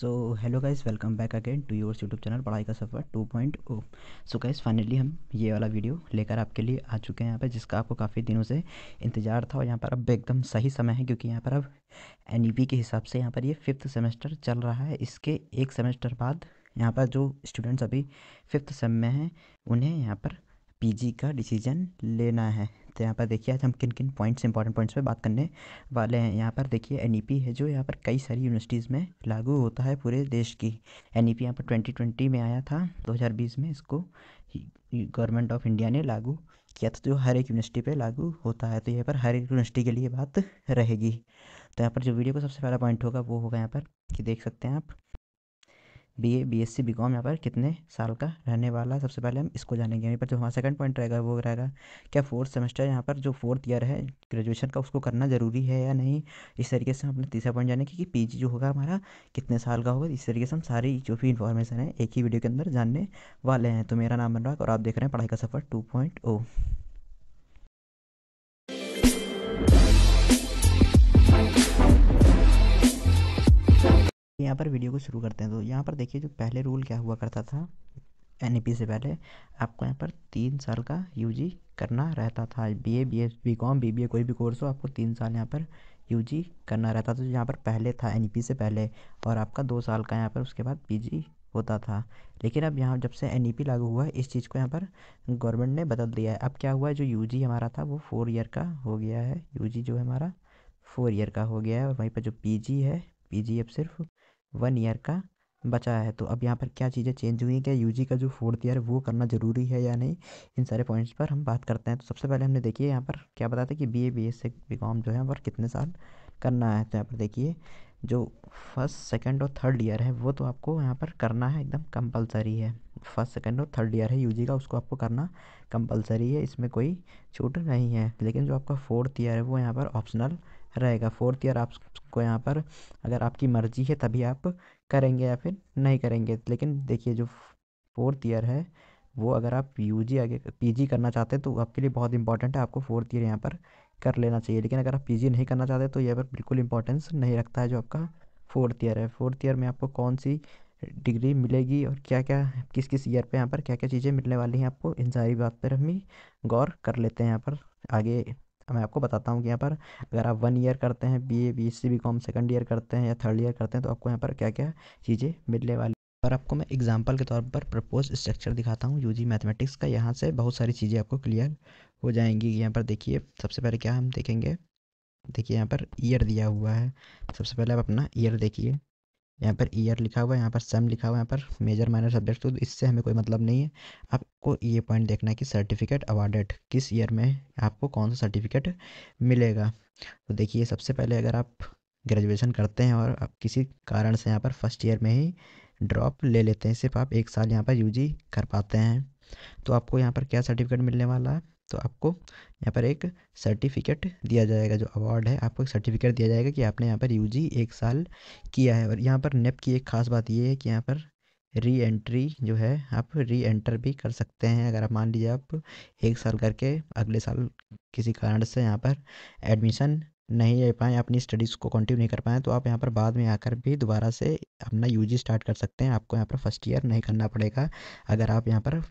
so hello guys welcome back again to yours YouTube channel पढ़ाई का सफ़र two point O so guys finally हम ये वाला वीडियो लेकर आपके लिए आ चुके हैं यहाँ पर जिसका आपको काफ़ी दिनों से इंतजार था और यहाँ पर अब एकदम सही समय है क्योंकि यहाँ पर अब एन e के हिसाब से यहाँ पर ये फिफ्थ सेमेस्टर चल रहा है इसके एक सेमेस्टर बाद यहाँ पर जो स्टूडेंट्स अभी फिफ्थ सेम में हैं उन्हें यहाँ पर पीजी का डिसीजन लेना है तो यहाँ पर देखिए आज हम किन किन पॉइंट्स इंपॉर्टेंट पॉइंट्स पे बात करने वाले हैं यहाँ पर देखिए एन e है जो यहाँ पर कई सारी यूनिवर्सिटीज़ में लागू होता है पूरे देश की एन ई e यहाँ पर ट्वेंटी ट्वेंटी में आया था 2020 में इसको गवर्नमेंट ऑफ इंडिया ने लागू किया था जो हर एक यूनिवर्सिटी पर लागू होता है तो यहाँ पर हर एक यूनिवर्सिटी के लिए बात रहेगी तो यहाँ पर जो वीडियो का सबसे पहला पॉइंट होगा वो होगा यहाँ पर कि देख सकते हैं आप B A BCom C BCom यहाँ पर कितने साल का रहने वाला सबसे पहले हम इसको जानेंगे यहीं पर जो हमारा सेकंड पॉइंट रहेगा वो रहेगा क्या फोर्थ सेमेस्टर यहाँ पर जो फोर्थ ईयर है ग्रेजुएशन का उसको करना ज़रूरी है या नहीं इस तरीके से हम अपने तीसरा पॉइंट जानेंगे कि पी जो होगा हमारा कितने साल का होगा इस तरीके से हम सारी जो भी इन्फॉर्मेशन है एक ही वीडियो के अंदर जानने वाले हैं तो मेरा नाम अनुराग और आप देख रहे हैं पढ़ाई का सफ़र टू यहाँ पर वीडियो को शुरू करते हैं तो यहाँ पर देखिए जो पहले रूल क्या हुआ करता था एन e से पहले आपको यहाँ पर तीन साल का यू करना रहता था B A B S BCom B B A कोई भी कोर्स हो आपको तीन साल यहाँ पर यू करना रहता था जो तो यहाँ पर पहले था एन e से पहले और आपका दो साल का यहाँ पर उसके बाद पी होता था लेकिन अब यहाँ जब से एन e लागू हुआ है इस चीज़ को यहाँ पर गवर्नमेंट ने बदल दिया है अब क्या हुआ है जो यू हमारा था वो फोर ईयर का हो गया है यू जो है हमारा फोर ईयर का हो गया है और वहीं पर जो पी है पी अब सिर्फ वन ईयर का बचा है तो अब यहाँ पर क्या चीज़ें चेंज हुई हैं क्या यू का जो फोर्थ ईयर है वो करना ज़रूरी है या नहीं इन सारे पॉइंट्स पर हम बात करते हैं तो सबसे पहले हमने देखिए यहाँ पर क्या बताया था कि बी ए बी एस से बी कॉम जो है वह कितने साल करना है तो यहाँ पर देखिए जो फर्स्ट सेकेंड और थर्ड ईयर है वो तो आपको यहाँ पर करना है एकदम कंपलसरी है फर्स्ट सेकेंड और थर्ड ईयर है यूजी का उसको आपको करना कंपलसरी है इसमें कोई छूट नहीं है लेकिन जो आपका फोर्थ ईयर है वो यहाँ पर ऑप्शनल रहेगा फोर्थ ईयर आपको यहाँ पर अगर आपकी मर्जी है तभी आप करेंगे या फिर नहीं करेंगे लेकिन देखिए जो फोर्थ ईयर है वो अगर आप यू जी आगे पी करना चाहते हैं तो आपके लिए बहुत इंपॉर्टेंट है आपको फोर्थ ईयर यहाँ पर कर लेना चाहिए लेकिन अगर आप पी नहीं करना चाहते तो यह पर बिल्कुल इंपॉर्टेंस नहीं रखता है जो आपका फोर्थ ईयर है फोर्थ ईयर में आपको कौन सी डिग्री मिलेगी और क्या क्या किस किस ईयर पर यहाँ पर क्या क्या चीज़ें मिलने वाली हैं आपको इन सारी बात पर हम ही गौर कर लेते हैं यहाँ पर आगे तो मैं आपको बताता हूँ कि यहाँ पर अगर आप वन ईयर करते हैं B A B S C BCom second year करते हैं या थर्ड ईयर करते हैं तो आपको यहाँ पर क्या क्या चीज़ें मिलने वाली और आपको मैं एग्जाम्पल के तौर पर प्रपोज स्ट्रक्चर दिखाता हूँ यूजी मैथमेटिक्स का यहाँ से बहुत सारी चीज़ें आपको क्लियर हो जाएंगी यहाँ पर देखिए सबसे पहले क्या हम देखेंगे देखिए यहाँ पर ईयर दिया हुआ है सबसे पहले आप अपना ईयर देखिए यहाँ पर ईयर लिखा हुआ है यहाँ पर सम लिखा हुआ है यहाँ पर मेजर माइनर सब्जेक्ट तो इससे हमें कोई मतलब नहीं है आपको ये पॉइंट देखना है कि सर्टिफिकेट अवार्डेड किस ईयर में आपको कौन सा सर्टिफिकेट मिलेगा तो देखिए सबसे पहले अगर आप ग्रेजुएशन करते हैं और आप किसी कारण से यहाँ पर फर्स्ट ईयर में ही ड्रॉप ले लेते हैं सिर्फ आप एक साल यहाँ पर यूजी कर पाते हैं तो आपको यहाँ पर क्या सर्टिफिकेट मिलने वाला है तो आपको यहाँ पर एक सर्टिफिकेट दिया जाएगा जो अवार्ड है आपको एक सर्टिफिकेट दिया जाएगा कि आपने यहाँ पर यू एक साल किया है और यहाँ पर नेप e की एक ख़ास बात ये है कि यहाँ पर री एंट्री जो है आप री एंटर भी कर सकते हैं अगर आप मान लीजिए आप एक साल करके अगले साल किसी कारण से यहाँ पर एडमिशन नहीं ले पाएँ अपनी स्टडीज़ को कंटिन्यू नहीं कर पाएँ तो आप यहाँ पर बाद में आकर भी दोबारा से अपना यूजी स्टार्ट कर सकते हैं आपको यहाँ पर फर्स्ट ईयर नहीं करना पड़ेगा अगर आप यहाँ पर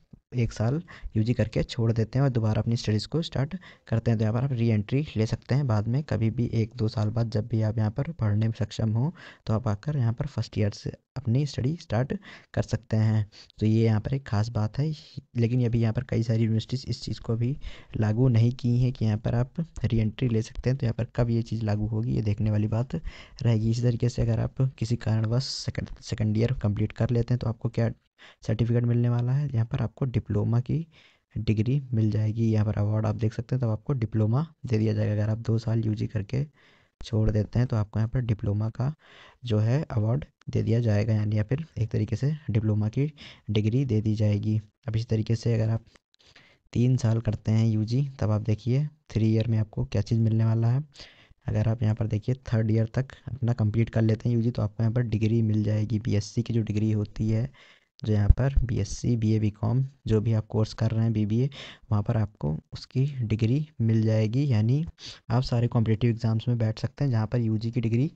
एक साल यू जी करके छोड़ देते हैं और दोबारा अपनी स्टडीज़ को स्टार्ट करते हैं तो यहाँ पर आप री एंट्री ले सकते हैं बाद में कभी भी एक दो साल बाद जब भी आप यहाँ पर पढ़ने में सक्षम हो तो आप आकर यहाँ पर फर्स्ट ईयर से अपनी स्टडी स्टार्ट कर सकते हैं तो ये यहाँ पर एक ख़ास बात है लेकिन अभी यहाँ पर कई सारी यूनिवर्सिटीज़ इस चीज़ को अभी लागू नहीं की हैं कि यहाँ पर आप री एंट्री ले सकते हैं तो यहाँ पर कब ये चीज़ लागू होगी ये देखने वाली बात रहेगी इसी तरीके से अगर आप किसी कारणवश सेकंड सेकंड ईयर कंप्लीट कर लेते हैं तो आपको क्या सर्टिफिकेट मिलने वाला है यहाँ पर आपको डिप्लोमा की डिग्री मिल जाएगी यहाँ पर अवार्ड आप देख सकते हैं तब आपको डिप्लोमा दे दिया जाएगा अगर आप दो साल यू करके छोड़ देते हैं तो आपको यहाँ पर डिप्लोमा का जो है अवार्ड दे दिया जाएगा यानी या फिर एक तरीके से डिप्लोमा की डिग्री दे दी जाएगी अब इसी तरीके से अगर आप तीन साल करते हैं यूजी तब आप देखिए थ्री ईयर में आपको क्या चीज़ मिलने वाला है अगर आप यहाँ पर देखिए थर्ड ईयर तक अपना कंप्लीट कर लेते हैं यूजी तो आपको यहाँ पर डिग्री मिल जाएगी बीएससी की जो डिग्री होती है जो यहाँ पर B S C B A BCom जो भी आप कोर्स कर रहे हैं बी बी ए वहाँ पर आपको उसकी डिग्री मिल जाएगी यानी आप सारे कॉम्पिटेटिव एग्ज़ाम्स में बैठ सकते हैं जहाँ पर यू जी की डिग्री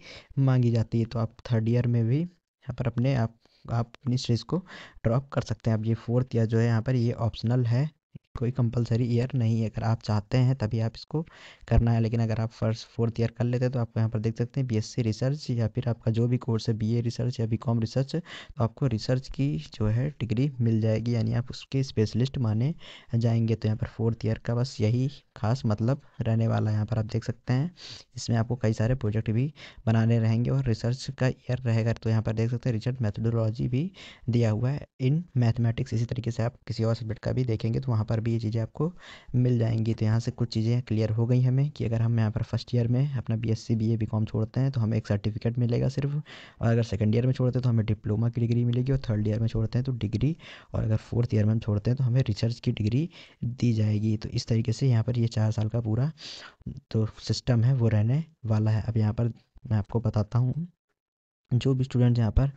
मांगी जाती है तो आप थर्ड ईयर में भी यहाँ पर अपने आप आप अपनी स्टेज को ड्रॉप कर सकते हैं अब ये फोर्थ या जो है यहाँ पर ये ऑप्शनल है कोई कंपलसरी ईयर नहीं है अगर आप चाहते हैं तभी आप इसको करना है लेकिन अगर आप फर्स्ट फोर्थ ईयर कर लेते हैं तो आप यहाँ पर देख सकते हैं बीएससी रिसर्च या फिर आपका जो भी कोर्स है बीए रिसर्च या बी रिसर्च तो आपको रिसर्च की जो है डिग्री मिल जाएगी यानी आप उसके स्पेशलिस्ट माने जाएंगे तो यहाँ पर फोर्थ ईयर का बस यही खास मतलब रहने वाला है यहाँ पर आप देख सकते हैं इसमें आपको कई सारे प्रोजेक्ट भी बनाने रहेंगे और रिसर्च का ईयर रहेगा तो यहाँ पर देख सकते हैं रिसर्च मैथडोलॉजी भी दिया हुआ है इन मैथमेटिक्स इसी तरीके से आप किसी और सब्जेक्ट का भी देखेंगे तो वहाँ पर भी ये चीज़ें आपको मिल जाएंगी तो यहाँ से कुछ चीज़ें क्लियर हो गई हमें कि अगर हम यहाँ पर फर्स्ट ईयर में अपना B S C B A BCom छोड़ते हैं तो हमें एक सर्टिफिकेट मिलेगा सिर्फ और अगर सेकेंड ईयर में छोड़ते हैं तो हमें डिप्लोमा की डिग्री मिलेगी और थर्ड ईयर में छोड़ते हैं तो डिग्री और अगर फोर्थ ईयर में हम छोड़ते हैं तो हमें रिसर्च की डिग्री दी जाएगी तो इस तरीके से यहाँ पर ये चार साल का पूरा जो सिस्टम है वो रहने वाला है अब यहाँ पर मैं आपको बताता हूँ जो भी स्टूडेंट यहाँ पर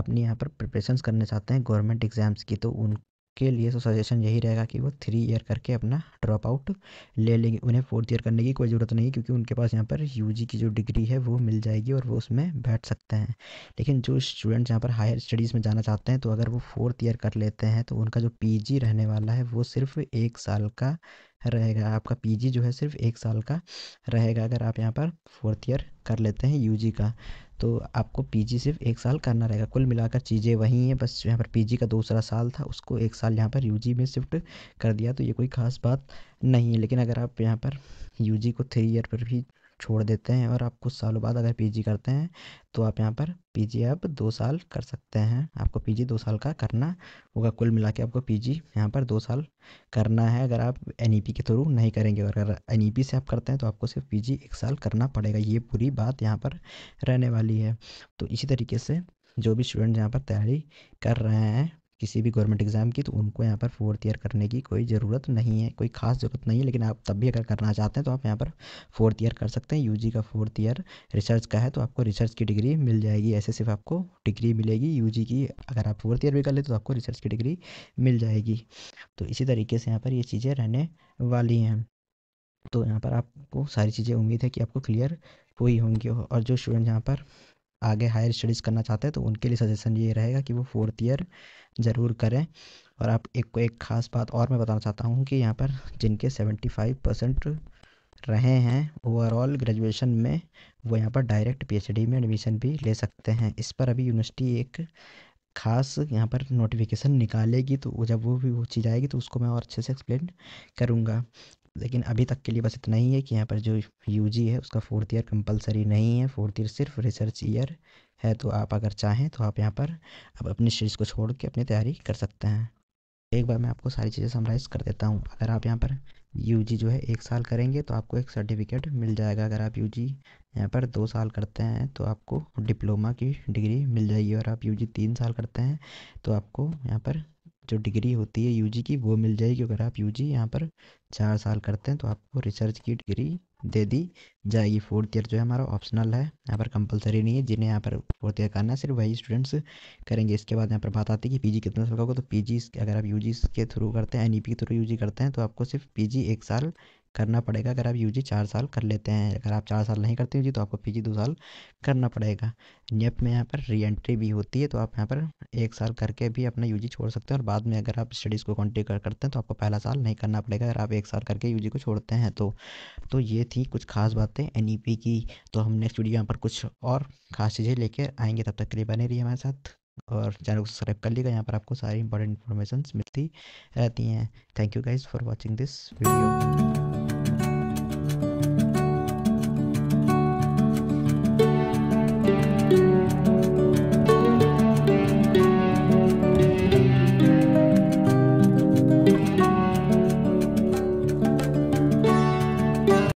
अपनी यहाँ पर प्रिपरेशन करने चाहते हैं गवर्नमेंट एग्ज़ाम्स की तो उन के लिए तो सजेशन यही रहेगा कि वो थ्री ईयर करके अपना ड्रॉप आउट ले लेंगे उन्हें फोर्थ ईयर करने की कोई ज़रूरत नहीं क्योंकि उनके पास यहाँ पर यू की जो डिग्री है वो मिल जाएगी और वो उसमें बैठ सकते हैं लेकिन जो स्टूडेंट्स यहाँ पर हायर स्टडीज़ में जाना चाहते हैं तो अगर वो फोर्थ ईयर कर लेते हैं तो उनका जो पी रहने वाला है वो सिर्फ एक साल का रहेगा आपका पीजी जो है सिर्फ एक साल का रहेगा अगर आप यहाँ पर फोर्थ ईयर कर लेते हैं यूजी का तो आपको पीजी सिर्फ एक साल करना रहेगा कुल मिलाकर चीज़ें वही हैं बस यहाँ पर पीजी का दूसरा साल था उसको एक साल यहाँ पर यूजी में शिफ्ट कर दिया तो ये कोई ख़ास बात नहीं है लेकिन अगर आप यहाँ पर यूजी को थ्री ईयर पर भी छोड़ देते हैं और आप कुछ सालों बाद अगर पीजी करते हैं तो आप यहाँ पर पीजी आप दो साल कर सकते हैं आपको पीजी दो साल का करना होगा कुल मिला के आपको पीजी यहाँ पर दो साल करना है अगर आप एन e के थ्रू नहीं करेंगे और अगर एन e से आप करते हैं तो आपको सिर्फ पीजी एक साल करना पड़ेगा ये पूरी बात यहाँ पर रहने वाली है तो इसी तरीके से जो भी स्टूडेंट यहाँ पर तैयारी कर रहे हैं किसी भी गवर्नमेंट एग्ज़ाम की तो उनको यहाँ पर फोर्थ ईयर करने की कोई ज़रूरत नहीं है कोई खास ज़रूरत नहीं है लेकिन आप तब भी अगर करना चाहते हैं तो आप यहाँ पर फोर्थ ईयर कर सकते हैं यू का फोर्थ ईयर रिसर्च का है तो आपको रिसर्च की डिग्री मिल जाएगी ऐसे सिर्फ आपको डिग्री मिलेगी यू की अगर आप फोर्थ ईयर भी कर लेते तो आपको रिसर्च की डिग्री मिल जाएगी तो इसी तरीके से यहाँ पर ये चीज़ें रहने वाली हैं तो यहाँ पर आपको सारी चीज़ें उम्मीद है कि आपको क्लियर हुई होंगी और जो स्टूडेंट यहाँ पर आगे हायर स्टडीज़ करना चाहते हैं तो उनके लिए सजेशन ये रहेगा कि वो फोर्थ ईयर ज़रूर करें और आप एक को एक ख़ास बात और मैं बताना चाहता हूँ कि यहाँ पर जिनके सेवेंटी फाइव परसेंट रहे हैं ओवरऑल ग्रेजुएशन में वो यहाँ पर डायरेक्ट पीएचडी में एडमिशन भी ले सकते हैं इस पर अभी यूनिवर्सिटी एक खास यहाँ पर नोटिफिकेशन निकालेगी तो जब वो भी वो चीज़ आएगी तो उसको मैं और अच्छे से एक्सप्लेन करूँगा लेकिन अभी तक के लिए बस इतना ही है कि यहाँ पर जो यू है उसका फोर्थ ईयर कंपलसरी नहीं है फोर्थ ईयर सिर्फ रिसर्च ईयर है तो आप अगर चाहें तो आप यहाँ पर अब अपनी सीरीज़ को छोड़ के अपनी तैयारी कर सकते हैं एक बार मैं आपको सारी चीज़ें समराइज़ कर देता हूँ अगर आप यहाँ पर यू जो है एक साल करेंगे तो आपको एक सर्टिफिकेट मिल जाएगा अगर आप यू जी यहाँ पर दो साल करते हैं तो आपको डिप्लोमा की डिग्री मिल जाएगी और आप यू जी तीन साल करते हैं तो आपको यहाँ पर जो डिग्री होती है यू जी की वो मिल जाएगी अगर आप यू जी यहाँ पर चार साल करते हैं तो आपको रिसर्च की डिग्री दे दी जाएगी फोर्थ ईयर जो है हमारा ऑप्शनल है यहाँ पर कंपलसरी नहीं है जिन्हें यहाँ पर फोर्थ ईयर करना है सिर्फ वही स्टूडेंट्स करेंगे इसके बाद यहाँ पर बात आती है कि पीजी कितना साल का होगा तो पीजी अगर आप यूजी के थ्रू करते हैं एनईपी e के थ्रू यूजी करते हैं तो आपको सिर्फ पीजी एक साल करना पड़ेगा अगर आप यू जी चार साल कर लेते हैं अगर आप चार साल नहीं करते यू जी तो आपको पी जी दो साल करना पड़ेगा नेप में यहाँ पर री एंट्री भी होती है तो आप यहाँ पर एक साल करके भी अपना यू जी छोड़ सकते हैं और बाद में अगर आप स्टडीज़ को कंटिन्यू कर करते हैं तो आपको पहला साल नहीं करना पड़ेगा अगर आप एक साल करके यू जी को छोड़ते हैं तो तो ये थी कुछ खास बातें एन ई पी की तो हम नेक्स्ट वीडियो यहाँ पर कुछ और खास चीज़ें लेकर आएंगे तब तक के लिए बने रही हमारे साथ और चैनल को सब्सक्राइब कर लीजिएगा यहाँ पर आपको सारी इंपॉर्टेंट इन्फॉर्मेशन मिलती रहती हैं thank you guys for watching this video